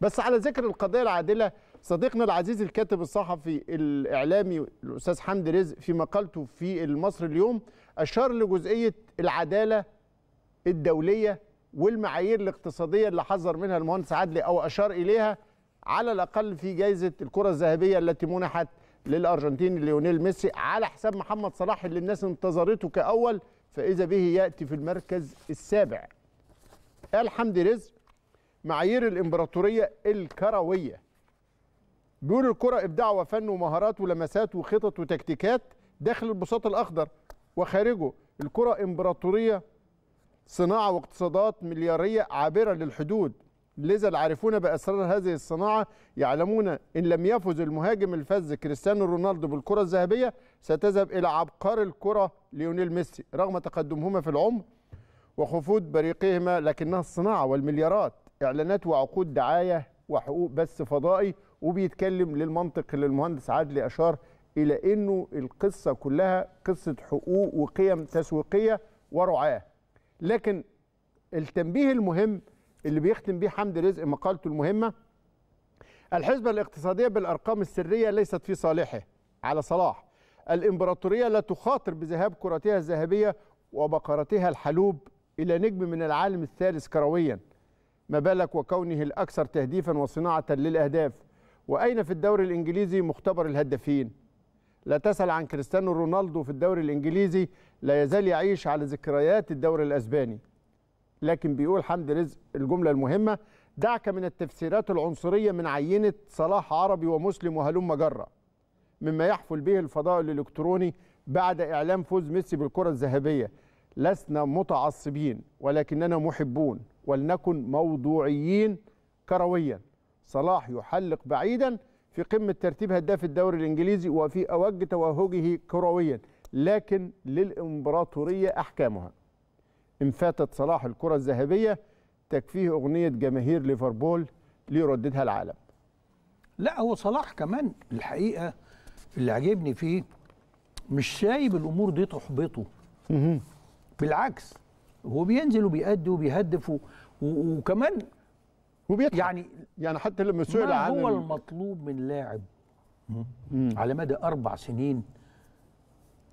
بس على ذكر القضيه العادله صديقنا العزيز الكاتب الصحفي الاعلامي الاستاذ حمدي رزق في مقالته في المصري اليوم اشار لجزئيه العداله الدوليه والمعايير الاقتصاديه اللي حذر منها المهندس عدلي او اشار اليها على الاقل في جائزه الكره الذهبيه التي منحت للارجنتين ليونيل ميسي على حساب محمد صلاح اللي الناس انتظرته كاول فاذا به ياتي في المركز السابع قال حمدي رزق معايير الامبراطوريه الكرويه بيقول الكره ابداع وفن ومهارات ولمسات وخطط وتكتيكات داخل البساط الاخضر وخارجه الكره امبراطوريه صناعه واقتصادات ملياريه عابره للحدود لذا العارفون باسرار هذه الصناعه يعلمون ان لم يفز المهاجم الفذ كريستيانو رونالدو بالكره الذهبيه ستذهب الى عبقار الكره ليونيل ميسي رغم تقدمهما في العمر وخفوت بريقهما لكنها الصناعه والمليارات اعلانات وعقود دعايه وحقوق بث فضائي وبيتكلم للمنطق اللي المهندس عدلي اشار الى انه القصه كلها قصه حقوق وقيم تسويقيه ورعاه لكن التنبيه المهم اللي بيختم بيه حمد رزق مقالته المهمه الحسبه الاقتصاديه بالارقام السريه ليست في صالحه على صلاح الامبراطوريه لا تخاطر بذهاب كرتها الذهبيه وبقرتها الحلوب الى نجم من العالم الثالث كرويا ما بالك وكونه الأكثر تهديفا وصناعة للأهداف وأين في الدوري الإنجليزي مختبر الهدافين لا تسأل عن كريستيانو رونالدو في الدوري الإنجليزي لا يزال يعيش على ذكريات الدوري الأسباني لكن بيقول حمد رزق الجملة المهمة دعك من التفسيرات العنصرية من عينة صلاح عربي ومسلم وهلم جرة مما يحفل به الفضاء الإلكتروني بعد إعلان فوز ميسي بالكرة الذهبية لسنا متعصبين ولكننا محبون ولنكن موضوعيين كرويا صلاح يحلق بعيدا في قمة ترتيب هداف الدوري الإنجليزي وفي أوج توهجه كرويا لكن للإمبراطورية أحكامها إن فاتت صلاح الكرة الذهبية تكفيه أغنية جماهير ليفربول ليرددها العالم لا هو صلاح كمان الحقيقة اللي عجبني فيه مش شايب الأمور دي تحبطه بالعكس هو بينزل وبيأدي وبيهدف وكمان وبيضحك يعني يعني حتى لما سئل عن هو المطلوب من لاعب على مدى اربع سنين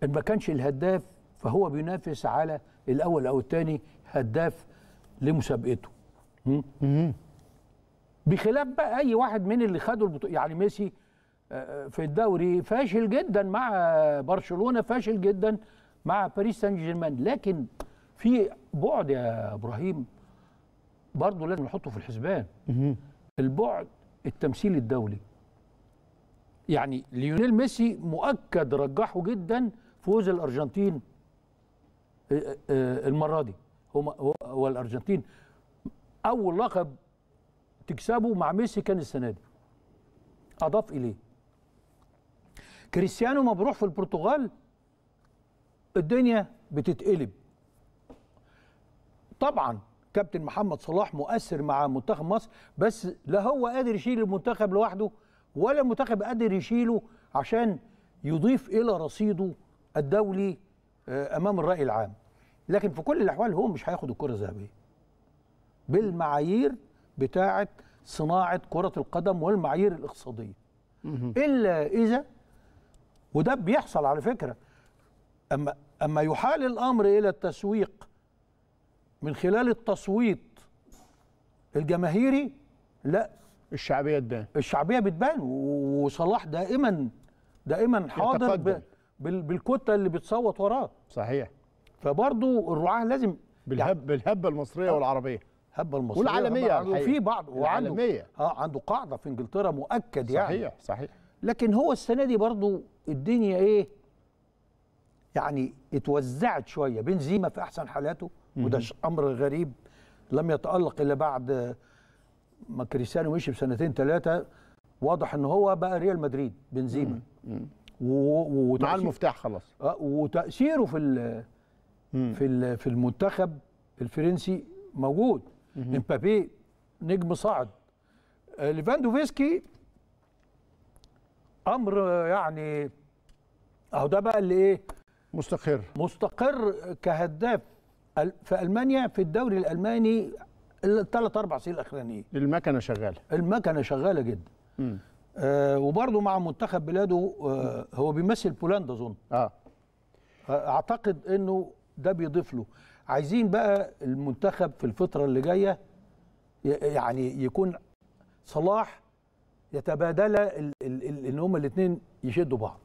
ان ما كانش الهداف فهو بينافس على الاول او الثاني هداف لمسابقته بخلاف بقى اي واحد من اللي خدوا البطوله يعني ميسي آه، آه، في الدوري فاشل جدا مع برشلونه فاشل جدا مع باريس سان جيرمان لكن في بعد يا ابراهيم برضه لازم نحطه في الحسبان البعد التمثيل الدولي يعني ليونيل ميسي مؤكد رجحه جدا فوز الارجنتين آه، آه، آه، المره دي هو هو الارجنتين اول لقب تكسبه مع ميسي كان السنه دي اضاف اليه كريستيانو مبروح في البرتغال الدنيا بتتقلب طبعا كابتن محمد صلاح مؤثر مع منتخب مصر بس لا هو قادر يشيل المنتخب لوحده ولا المنتخب قادر يشيله عشان يضيف الى رصيده الدولي آه، امام الراي العام لكن في كل الاحوال هو مش هياخد الكره الذهبيه بالمعايير بتاعه صناعه كره القدم والمعايير الاقتصاديه الا اذا وده بيحصل على فكره اما أما يحال الأمر إلى التسويق من خلال التصويت الجماهيري لا الشعبية تبان الشعبية بتبان وصلاح دائما دائما حاضر ب... بالكتلة اللي بتصوت وراه صحيح فبرضه الرعاة لازم بالهب يعني بالهبة المصرية آه، والعربية الهبة المصرية والعالمية وفي بعض وعنده العالمية. اه عنده قاعدة في انجلترا مؤكد صحيح يعني صحيح صحيح لكن هو السنة دي برضه الدنيا ايه يعني اتوزعت شويه بنزيما في احسن حالاته وده امر غريب لم يتالق الا بعد ما كريستيانو مشي بسنتين ثلاثه واضح ان هو بقى ريال مدريد بنزيما و... مع المفتاح خلاص آه، وتاثيره في الـ في الـ في المنتخب الفرنسي موجود امبابي نجم صاعد آه، ليفاندوفسكي امر يعني اهو ده بقى اللي ايه مستقر مستقر كهداف في المانيا في الدوري الالماني الثلاث اربع سنين الاخرانيين المكنه شغاله المكنه شغاله جدا آه وبرضه مع منتخب بلاده آه هو بيمثل بولندا اظن آه. اه اعتقد انه ده بيضيف له عايزين بقى المنتخب في الفتره اللي جايه يعني يكون صلاح يتبادل ان هما الاثنين يشدوا بعض